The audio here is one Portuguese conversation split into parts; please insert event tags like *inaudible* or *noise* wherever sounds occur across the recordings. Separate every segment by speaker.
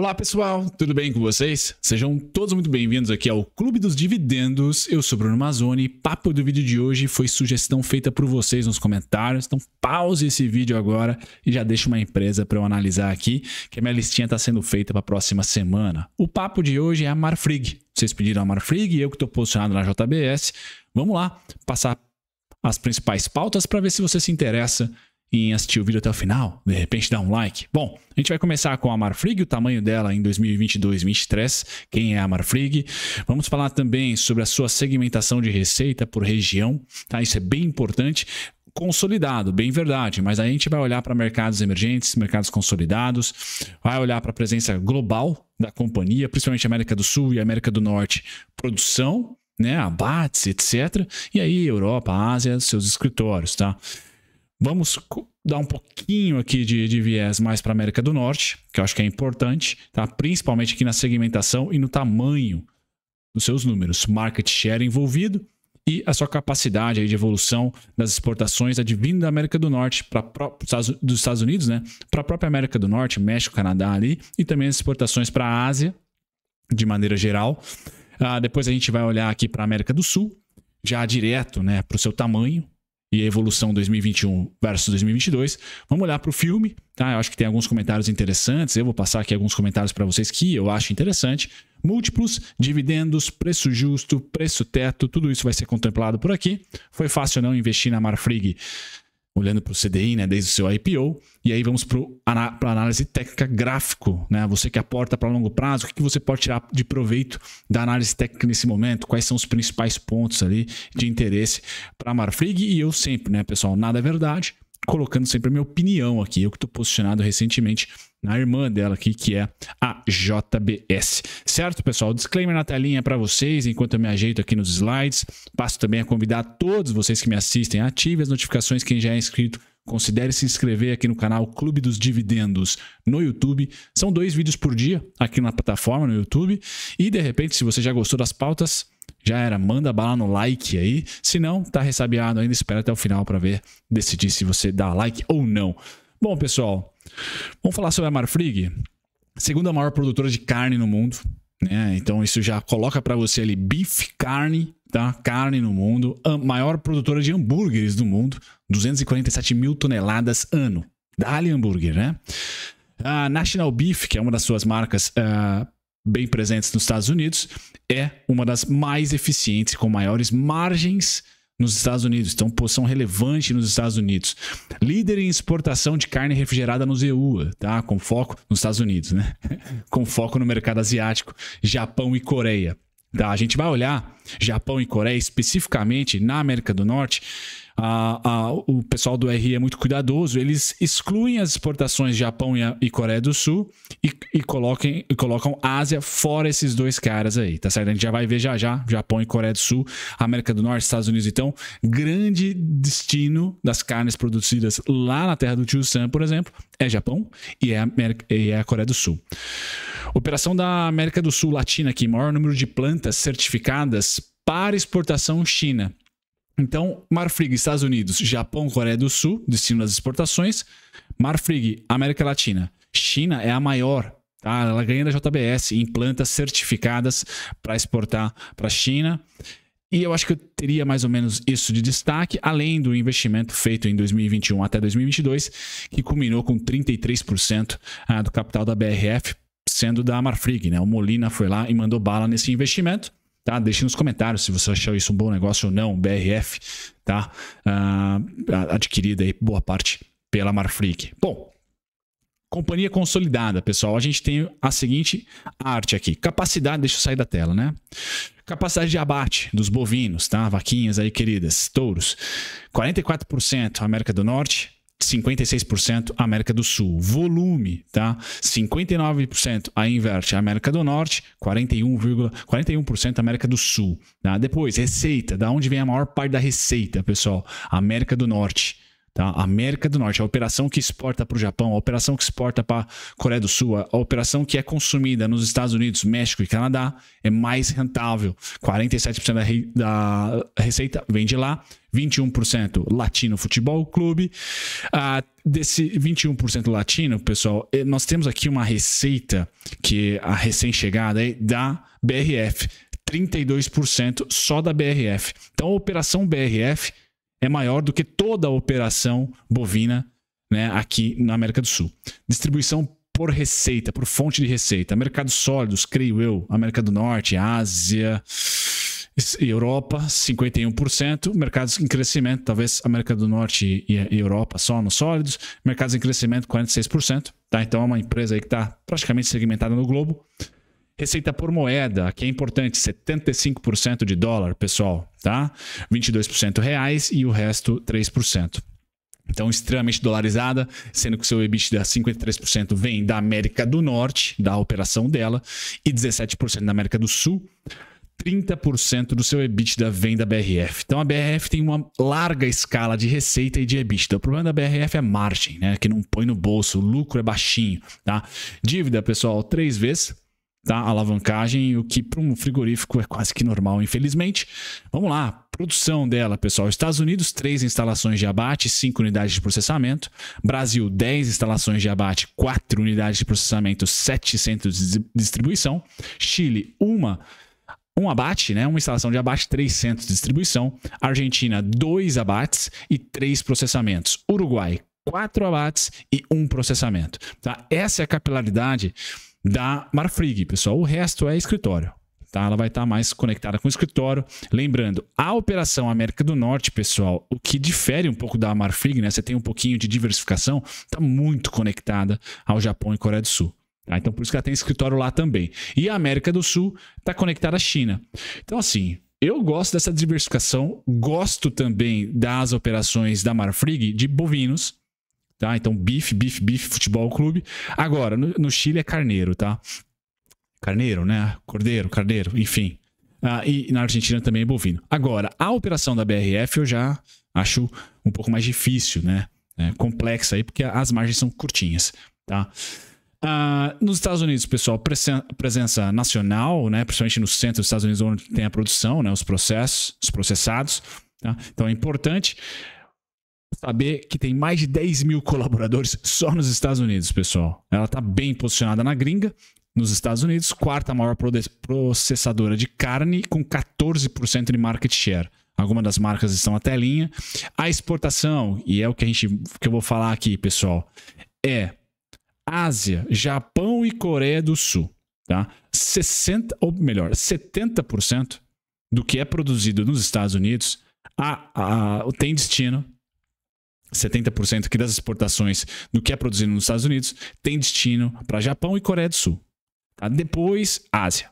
Speaker 1: Olá pessoal, tudo bem com vocês? Sejam todos muito bem-vindos aqui ao Clube dos Dividendos. Eu sou Bruno Mazzoni. Papo do vídeo de hoje foi sugestão feita por vocês nos comentários. Então pause esse vídeo agora e já deixa uma empresa para eu analisar aqui, que a minha listinha está sendo feita para a próxima semana. O papo de hoje é a Marfrig. Vocês pediram a Marfrig, eu que estou posicionado na JBS. Vamos lá, passar as principais pautas para ver se você se interessa em assistir o vídeo até o final, de repente dá um like. Bom, a gente vai começar com a Marfrig, o tamanho dela em 2022 2023, quem é a Marfrig. Vamos falar também sobre a sua segmentação de receita por região, tá? Isso é bem importante consolidado, bem verdade, mas aí a gente vai olhar para mercados emergentes, mercados consolidados, vai olhar para a presença global da companhia, principalmente América do Sul e América do Norte, produção, né, abates, etc. E aí Europa, Ásia, seus escritórios, tá? Vamos dar um pouquinho aqui de, de viés mais para a América do Norte, que eu acho que é importante, tá? principalmente aqui na segmentação e no tamanho dos seus números, market share envolvido e a sua capacidade de evolução das exportações advindo da América do Norte para dos Estados Unidos, né? Para a própria América do Norte, México, Canadá ali, e também as exportações para a Ásia, de maneira geral. Ah, depois a gente vai olhar aqui para a América do Sul, já direto né, para o seu tamanho, e a evolução 2021 versus 2022. Vamos olhar para o filme, tá? Eu acho que tem alguns comentários interessantes. Eu vou passar aqui alguns comentários para vocês que eu acho interessante. Múltiplos, dividendos, preço justo, preço teto, tudo isso vai ser contemplado por aqui. Foi fácil não investir na Marfrig olhando para o CDI, né, desde o seu IPO. E aí vamos para a análise técnica gráfico, né? Você que aporta para longo prazo, o que, que você pode tirar de proveito da análise técnica nesse momento? Quais são os principais pontos ali de interesse para a Marfrig? E eu sempre, né, pessoal, nada é verdade colocando sempre a minha opinião aqui. Eu que estou posicionado recentemente na irmã dela aqui, que é a JBS. Certo, pessoal? Disclaimer na telinha para vocês, enquanto eu me ajeito aqui nos slides. Passo também a convidar todos vocês que me assistem, ative as notificações, quem já é inscrito, considere se inscrever aqui no canal Clube dos Dividendos no YouTube. São dois vídeos por dia aqui na plataforma no YouTube. E de repente, se você já gostou das pautas, já era, manda bala no like aí. Se não, tá ressabiado ainda, espera até o final para ver, decidir se você dá like ou não. Bom, pessoal, vamos falar sobre a Marfrig, segunda maior produtora de carne no mundo, né? Então isso já coloca para você ali beef, carne, tá? Carne no mundo, a maior produtora de hambúrgueres do mundo, 247 mil toneladas ano. Dali hambúrguer, né? A National Beef, que é uma das suas marcas uh, bem presentes nos Estados Unidos, é uma das mais eficientes, com maiores margens nos Estados Unidos, então posição relevante nos Estados Unidos. Líder em exportação de carne refrigerada no EUA tá? Com foco nos Estados Unidos, né? *laughs* com foco no mercado asiático, Japão e Coreia. Tá? A gente vai olhar Japão e Coreia especificamente na América do Norte, a, a, o pessoal do RI é muito cuidadoso, eles excluem as exportações de Japão e, a, e Coreia do Sul e, e, coloquem, e colocam Ásia fora esses dois caras aí, tá certo? A gente já vai ver já já, Japão e Coreia do Sul, América do Norte, Estados Unidos, então, grande destino das carnes produzidas lá na terra do Tio Sam, por exemplo, é Japão e é a, América, e é a Coreia do Sul. Operação da América do Sul Latina aqui, maior número de plantas certificadas para exportação China. Então, Marfrig, Estados Unidos, Japão, Coreia do Sul, destino das exportações. Marfrig, América Latina. China é a maior, tá? Ela ganha da JBS em plantas certificadas para exportar para a China. E eu acho que eu teria mais ou menos isso de destaque, além do investimento feito em 2021 até 2022, que culminou com 33% ah, do capital da BRF, sendo da Marfrig, né? O Molina foi lá e mandou bala nesse investimento tá? Deixe nos comentários se você achou isso um bom negócio ou não, BRF, tá? Uh, adquirida aí, boa parte, pela Marfrig. Bom, Companhia consolidada, pessoal. A gente tem a seguinte arte aqui. Capacidade, deixa eu sair da tela, né? Capacidade de abate dos bovinos, tá? Vaquinhas aí, queridas, touros. 44% América do Norte, 56% América do Sul. Volume, tá? 59% a inverte América do Norte, 41,41% 41 América do Sul, tá? Depois, receita, da onde vem a maior parte da receita, pessoal? América do Norte. Tá? América do Norte, a operação que exporta para o Japão, a operação que exporta para a Coreia do Sul, a operação que é consumida nos Estados Unidos, México e Canadá é mais rentável. 47% da, re... da receita vem de lá, 21% latino futebol clube. Ah, desse 21% latino, pessoal, eh, nós temos aqui uma receita que a recém-chegada é da BRF, 32% só da BRF. Então a operação BRF é maior do que toda a operação bovina né, aqui na América do Sul. Distribuição por receita, por fonte de receita. Mercados sólidos, creio eu, América do Norte, Ásia, Europa, 51%. Mercados em crescimento, talvez América do Norte e Europa só nos sólidos. Mercados em crescimento, 46%. Tá? Então é uma empresa que está praticamente segmentada no globo. Receita por moeda, aqui é importante, 75% de dólar, pessoal, tá? 22% reais e o resto 3%. Então, extremamente dolarizada, sendo que o seu EBITDA 53% vem da América do Norte, da operação dela, e 17% da América do Sul. 30% do seu EBITDA vem da BRF. Então a BRF tem uma larga escala de receita e de EBITDA. O problema da BRF é margem, né? Que não põe no bolso, o lucro é baixinho, tá? Dívida, pessoal, três vezes da tá? alavancagem, o que para um frigorífico é quase que normal, infelizmente. Vamos lá, produção dela, pessoal. Estados Unidos, 3 instalações de abate, 5 unidades de processamento. Brasil, 10 instalações de abate, 4 unidades de processamento, 7 centros de distribuição. Chile, uma um abate, né? Uma instalação de abate, três centros de distribuição. Argentina, dois abates e três processamentos. Uruguai, quatro abates e um processamento. Tá? Essa é a capilaridade da Marfrig, pessoal. O resto é escritório. Tá? Ela vai estar tá mais conectada com o escritório. Lembrando, a operação América do Norte, pessoal, o que difere um pouco da Marfrig, né? Você tem um pouquinho de diversificação, está muito conectada ao Japão e Coreia do Sul. Tá? Então, por isso que ela tem escritório lá também. E a América do Sul está conectada à China. Então, assim, eu gosto dessa diversificação, gosto também das operações da Marfrig de bovinos, Tá? Então, bife, bife, bife, futebol clube. Agora, no, no Chile é carneiro, tá? Carneiro, né? Cordeiro, carneiro, enfim. Ah, e na Argentina também é bovino. Agora, a operação da BRF eu já acho um pouco mais difícil, né? É complexa aí, porque as margens são curtinhas, tá? Ah, nos Estados Unidos, pessoal, presen presença nacional, né? principalmente no centro dos Estados Unidos, onde tem a produção, né? os processos, os processados. Tá? Então é importante saber que tem mais de 10 mil colaboradores só nos Estados Unidos, pessoal. Ela está bem posicionada na gringa, nos Estados Unidos, quarta maior processadora de carne, com 14% de market share. Algumas das marcas estão até linha. A exportação, e é o que, a gente, que eu vou falar aqui, pessoal, é Ásia, Japão e Coreia do Sul. Tá? 60, ou melhor, 70% do que é produzido nos Estados Unidos a, a, tem destino 70% aqui das exportações do que é produzido nos Estados Unidos tem destino para Japão e Coreia do Sul. Tá? Depois, Ásia.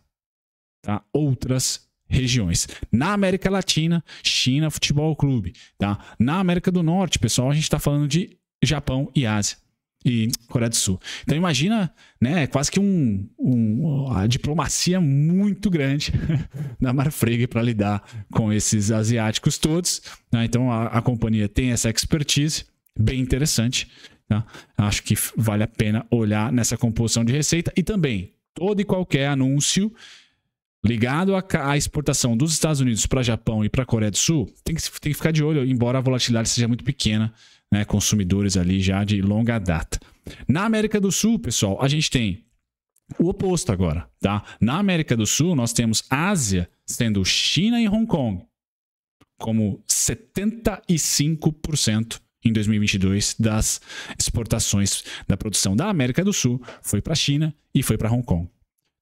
Speaker 1: Tá? Outras regiões. Na América Latina, China Futebol Clube. Tá? Na América do Norte, pessoal, a gente está falando de Japão e Ásia e Coreia do Sul. Então imagina, né, é quase que um, um, uma diplomacia muito grande *laughs* da Marfrig para lidar com esses asiáticos todos. Né? Então a, a, companhia tem essa expertise, bem interessante. Né? Acho que vale a pena olhar nessa composição de receita e também todo e qualquer anúncio ligado à exportação dos Estados Unidos para Japão e para Coreia do Sul tem que, tem que ficar de olho, embora a volatilidade seja muito pequena né, consumidores ali já de longa data. Na América do Sul, pessoal, a gente tem o oposto agora, tá? Na América do Sul, nós temos Ásia sendo China e Hong Kong como 75% em 2022 das exportações da produção da América do Sul foi para a China e foi para Hong Kong.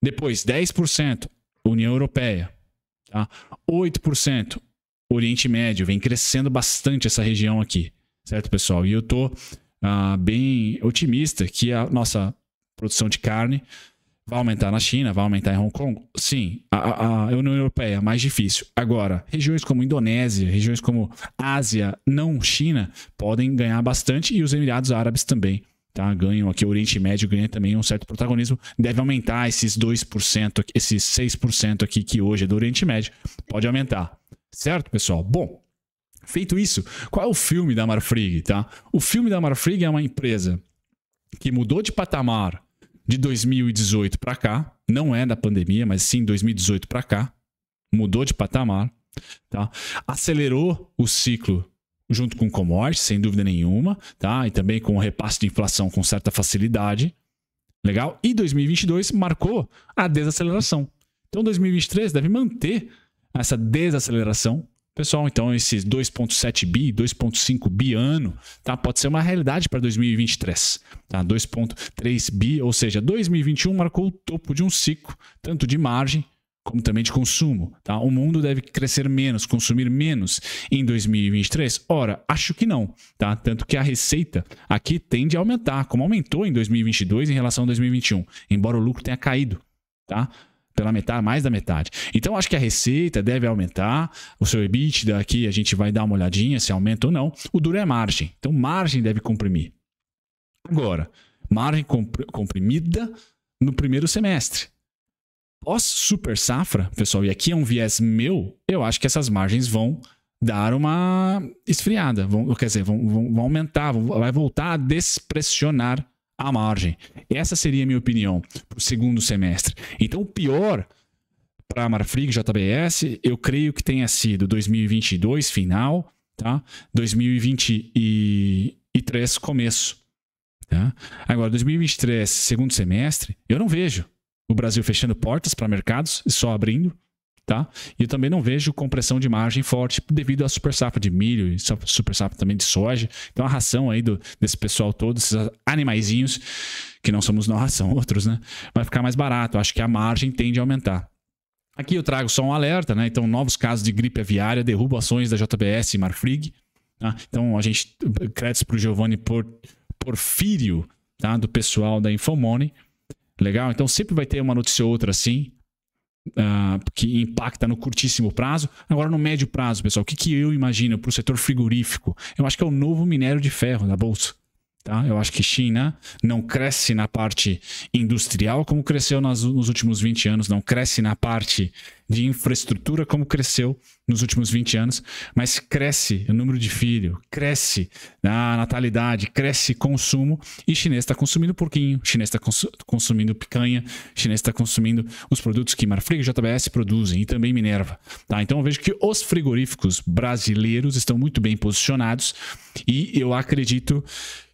Speaker 1: Depois, 10% União Europeia, tá? 8% Oriente Médio, vem crescendo bastante essa região aqui certo, pessoal? E eu estou ah, bem otimista que a nossa produção de carne vai aumentar na China, vai aumentar em Hong Kong. Sim, a, a, a União Europeia, é mais difícil. Agora, regiões como Indonésia, regiões como Ásia, não China, podem ganhar bastante e os Emirados Árabes também. Tá, ganham aqui, o Oriente Médio ganha também um certo protagonismo, deve aumentar esses 2%, esses 6% aqui que hoje é do Oriente Médio, pode aumentar, certo, pessoal? Bom, Feito isso, qual é o filme da Marfrig, tá? O filme da Marfrig é uma empresa que mudou de patamar de 2018 para cá, não é da pandemia, mas sim 2018 para cá, mudou de patamar, tá? Acelerou o ciclo junto com commodities, sem dúvida nenhuma, tá? E também com o repasse de inflação com certa facilidade. Legal? E 2022 marcou a desaceleração. Então 2023 deve manter essa desaceleração Pessoal, então esses 2.7 bi, 2.5 bi ano, tá? Pode ser uma realidade para 2023, tá? 2.3 bi, ou seja, 2021 marcou o topo de um ciclo, tanto de margem como também de consumo, tá? O mundo deve crescer menos, consumir menos em 2023? Ora, acho que não, tá? Tanto que a receita aqui tende a aumentar, como aumentou em 2022 em relação a 2021, embora o lucro tenha caído, tá? pela metade, mais da metade. Então acho que a receita deve aumentar, o seu EBITDA aqui a gente vai dar uma olhadinha se aumenta ou não. O duro é margem, então margem deve comprimir. Agora, margem comprimida no primeiro semestre. Pós super safra, pessoal, e aqui é um viés meu, eu acho que essas margens vão dar uma esfriada, vão, quer dizer, vão, vão, vão aumentar, vão, vai voltar a despressionar à margem. Essa seria a minha opinião para o segundo semestre. Então, o pior para a Marfrig JBS, eu creio que tenha sido 2022 final, tá? 2023 começo. Tá? Agora, 2023 segundo semestre, eu não vejo o Brasil fechando portas para mercados e só abrindo tá? E eu também não vejo compressão de margem forte devido à super safra de milho e super safra também de soja. Então a ração aí do, desse pessoal todo, esses animaizinhos, que não somos nós, são outros, né? Vai ficar mais barato. Acho que a margem tende a aumentar. Aqui eu trago só um alerta, né? Então, novos casos de gripe aviária derrubam ações da JBS e Marfrig. Tá? Então, a gente. Créditos para o Giovanni por, Porfírio, tá? do pessoal da Infomoney. Legal? Então, sempre vai ter uma notícia ou outra assim uh, que impacta no curtíssimo prazo. Agora, no médio prazo, pessoal, o que, que eu imagino para o setor frigorífico? Eu acho que é o novo minério de ferro da Bolsa. Tá? Eu acho que China não cresce na parte industrial como cresceu nas, nos últimos 20 anos, não cresce na parte de infraestrutura como cresceu nos últimos 20 anos, mas cresce o número de filhos, cresce a natalidade, cresce consumo e chinês está consumindo porquinho, chinês está consumindo picanha, chinês está consumindo os produtos que Marfrig e JBS produzem e também Minerva. Tá? Então eu vejo que os frigoríficos brasileiros estão muito bem posicionados e eu acredito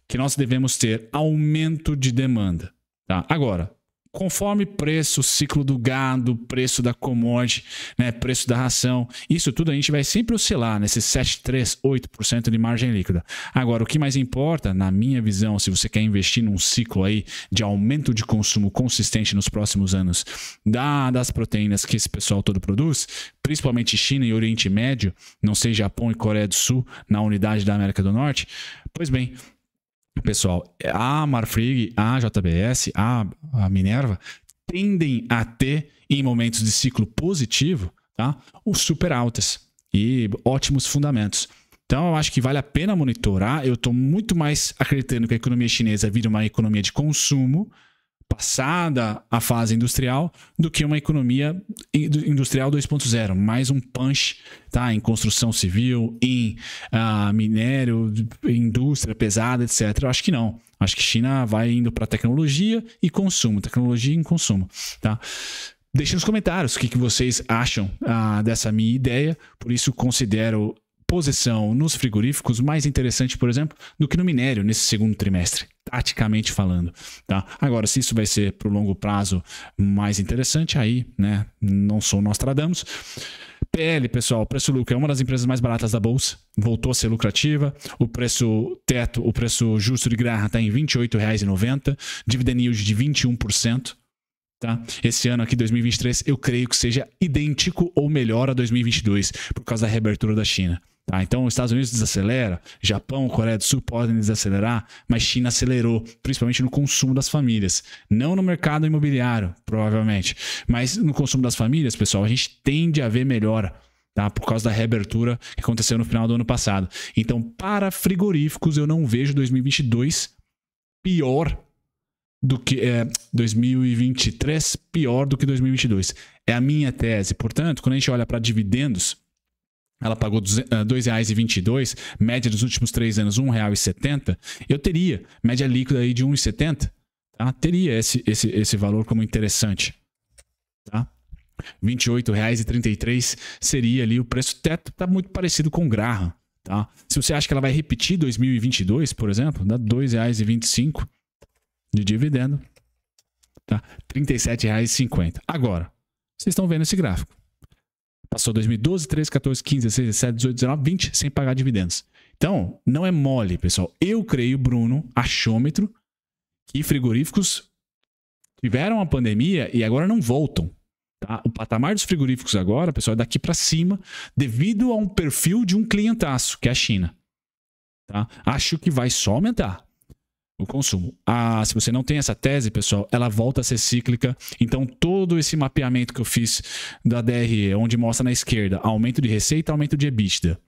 Speaker 1: que nós devemos ter aumento de demanda. Tá? Agora, conforme preço, ciclo do gado, preço da commodity, né, preço da ração, isso tudo a gente vai sempre oscilar nesses 7, 3, 8% de margem líquida. Agora, o que mais importa, na minha visão, se você quer investir num ciclo aí de aumento de consumo consistente nos próximos anos da, das proteínas que esse pessoal todo produz, principalmente China e Oriente Médio, não sei Japão e Coreia do Sul, na unidade da América do Norte, pois bem, pessoal, a Marfrig, a JBS, a, a Minerva tendem a ter em momentos de ciclo positivo, tá? Os super altas e ótimos fundamentos. Então, eu acho que vale a pena monitorar. Eu estou muito mais acreditando que a economia chinesa vira uma economia de consumo, passada a fase industrial, do que uma economia industrial 2.0, mais um punch tá? em construção civil, em uh, minério, indústria pesada, etc. Eu acho que não. Acho que China vai indo para tecnologia e consumo, tecnologia e consumo. Tá? Deixe nos comentários o que, que vocês acham ah, dessa minha ideia. Por isso, considero posição nos frigoríficos mais interessante, por exemplo, do que no minério nesse segundo trimestre, taticamente falando. Tá? Agora, se isso vai ser para o longo prazo mais interessante, aí né, não sou Nostradamus. PL, pessoal, preço-lucro é uma das empresas mais baratas da bolsa, voltou a ser lucrativa. O preço teto, o preço justo de graça está em R$ 28,90, dividend yield de 21%. Tá? Esse ano aqui, 2023, eu creio que seja idêntico ou melhor a 2022, por causa da reabertura da China. Tá? Então, os Estados Unidos desacelera, Japão, Coreia do Sul podem desacelerar, mas China acelerou, principalmente no consumo das famílias. Não no mercado imobiliário, provavelmente, mas no consumo das famílias, pessoal, a gente tende a ver melhora. Tá? Por causa da reabertura que aconteceu no final do ano passado. Então, para frigoríficos, eu não vejo 2022 pior do que é, 2023 pior do que 2022. É a minha tese. Portanto, quando a gente olha para dividendos, ela pagou eh, R$ 2,22, média dos últimos três anos R$ 1,70, eu teria média líquida aí de R$ 1,70, tá? teria esse, esse, esse valor como interessante. Tá? R$ 28,33 seria ali o preço teto, está muito parecido com Graham. Tá? Se você acha que ela vai repetir 2022, por exemplo, dá R$ 2,25 de dividendo, tá? R$ 37,50. Agora, vocês estão vendo esse gráfico. Passou 2012, 13, 14, 15, 16, 17, 18, 19, 20 sem pagar dividendos. Então, não é mole, pessoal. Eu creio, Bruno, achômetro, que frigoríficos tiveram a pandemia e agora não voltam. Tá? O patamar dos frigoríficos agora, pessoal, é daqui para cima, devido a um perfil de um clientaço, que é a China. Tá? Acho que vai só aumentar o consumo. Ah, se você não tem essa tese, pessoal, ela volta a ser cíclica. Então, todo esse mapeamento que eu fiz da DRE, onde mostra na esquerda aumento de receita, aumento de EBITDA.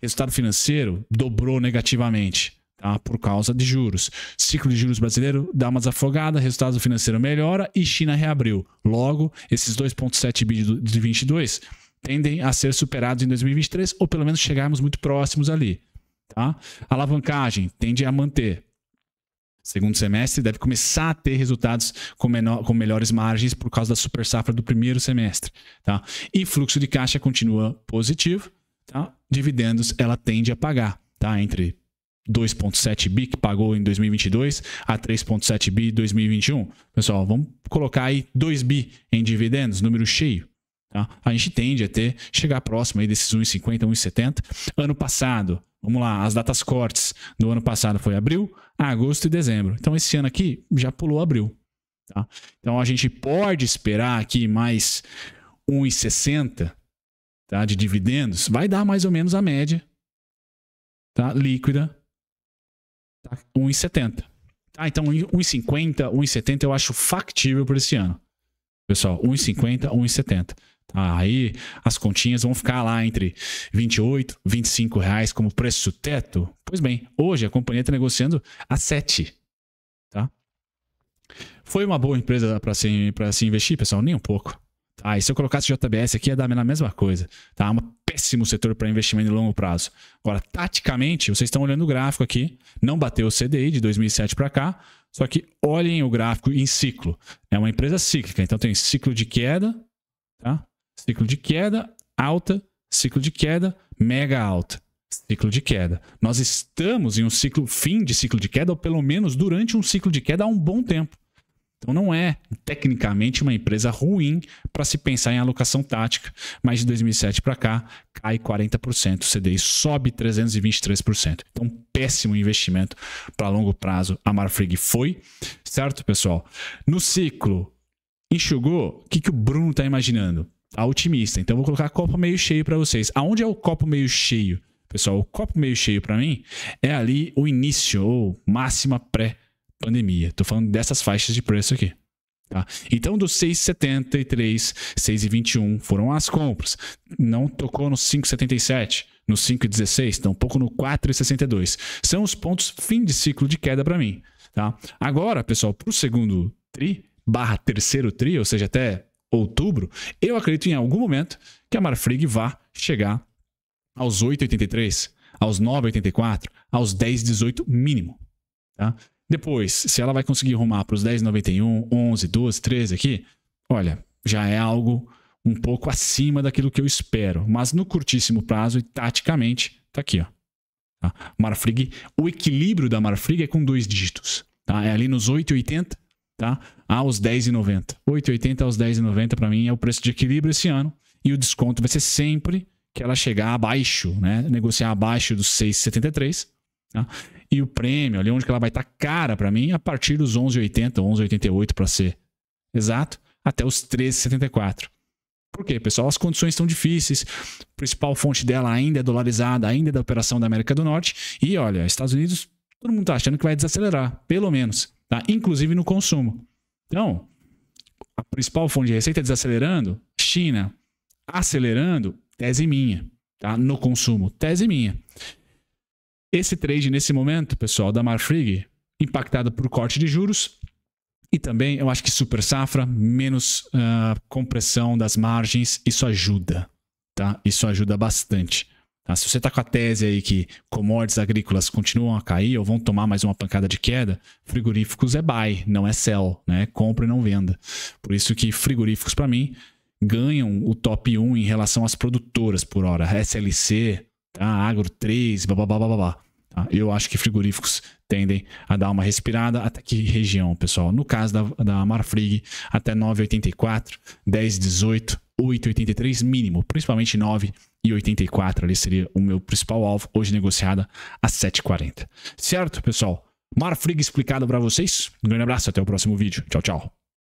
Speaker 1: Resultado financeiro dobrou negativamente. Tá? Por causa de juros. Ciclo de juros brasileiro dá uma desafogada, resultado financeiro melhora e China reabriu. Logo, esses 2,7 bilhões de 22 tendem a ser superados em 2023 ou pelo menos chegarmos muito próximos ali. Tá? alavancagem tende a manter. Segundo semestre deve começar a ter resultados com, menor, com melhores margens por causa da super safra do primeiro semestre. Tá? E fluxo de caixa continua positivo. Tá? Dividendos ela tende a pagar tá? entre 2,7 bi que pagou em 2022 a 3,7 bi em 2021. Pessoal, vamos colocar aí 2 bi em dividendos, número cheio. Tá? A gente tende a ter, chegar próximo aí desses 1,50, 1,70. Ano passado, vamos lá, as datas cortes do ano passado foi abril, agosto e dezembro. Então esse ano aqui já pulou abril. Tá? Então a gente pode esperar aqui mais 1,60 tá? de dividendos, vai dar mais ou menos a média tá? líquida tá? 1,70. Tá? Então 1,50, 1,70 eu acho factível por esse ano. Pessoal, 1,50, 1,70. Aí as continhas vão ficar lá entre 28 e 25 reais como preço teto. Pois bem, hoje a companhia está negociando a 7. Tá? Foi uma boa empresa para se, se investir, pessoal? Nem um pouco. Tá? E se eu colocasse JBS aqui, ia dar na mesma coisa. Tá? É um péssimo setor para investimento em longo prazo. Agora, taticamente, vocês estão olhando o gráfico aqui. Não bateu o CDI de 2007 para cá. Só que olhem o gráfico em ciclo. É uma empresa cíclica, então tem ciclo de queda, tá? ciclo de queda, alta, ciclo de queda, mega alta, ciclo de queda. Nós estamos em um ciclo fim de ciclo de queda, ou pelo menos durante um ciclo de queda há um bom tempo. Então não é tecnicamente uma empresa ruim para se pensar em alocação tática, mas de 2007 para cá cai 40%, o CDI sobe 323%. Então péssimo investimento para longo prazo. A Marfrig foi, certo, pessoal? No ciclo enxugou, o que, que o Bruno está imaginando? otimista. Então vou colocar copo meio cheio para vocês. Aonde é o copo meio cheio? Pessoal, o copo meio cheio para mim é ali o início ou máxima pré-pandemia. Tô falando dessas faixas de preço aqui. Tá? Então, dos 6,73, 6,21 foram as compras. Não tocou no 5,77, no 5,16, tampouco no 4,62. São os pontos fim de ciclo de queda para mim. Tá? Agora, pessoal, para o segundo tri, barra terceiro tri, ou seja, até outubro, eu acredito em algum momento que a Marfrig vá chegar aos 8,83, aos 9,84, aos 10,18 mínimo. Tá? Depois, se ela vai conseguir rumar para os 10,91, 11, 12, 13 aqui, olha, já é algo um pouco acima daquilo que eu espero. Mas no curtíssimo prazo e taticamente, tá aqui, ó. Tá? Marfrig, o equilíbrio da Marfrig é com dois dígitos. Tá? É ali nos 8,80, tá? aos 10,90. 8,80 aos 10,90 para mim é o preço de equilíbrio esse ano. E o desconto vai ser sempre que ela chegar abaixo, né? Negociar abaixo dos 6,73. Tá? E o prêmio, ali onde que ela vai estar tá cara para mim, a partir dos 11,80, 11,88 para ser exato, até os 13,74. Por quê, pessoal? As condições estão difíceis. A principal fonte dela ainda é dolarizada, ainda é da operação da América do Norte. E olha, Estados Unidos, todo mundo está achando que vai desacelerar, pelo menos, tá? inclusive no consumo. Então, a principal fonte de receita é desacelerando, China acelerando, tese minha, tá? No consumo, tese minha. Esse trade nesse momento, pessoal, da Marfrig, impactado por corte de juros e também eu acho que super safra, menos uh, compressão das margens, isso ajuda, tá? Isso ajuda bastante. Tá? Se você está com a tese aí que commodities agrícolas continuam a cair ou vão tomar mais uma pancada de queda, frigoríficos é buy, não é sell, né? Compra e não venda. Por isso que frigoríficos, para mim, ganham o top 1 em relação às produtoras por hora. SLC, tá? Agro 3, blá blá blá blá blá. Tá? Eu acho que frigoríficos tendem a dar uma respirada. Até que região, pessoal? No caso da, da Marfrig, até 9,84, 10,18, 8,83 mínimo, principalmente 9,84 e 84 ali seria o meu principal alvo, hoje negociada a 7,40. Certo, pessoal? Marfrig explicado para vocês. Um grande abraço, até o próximo vídeo. Tchau, tchau.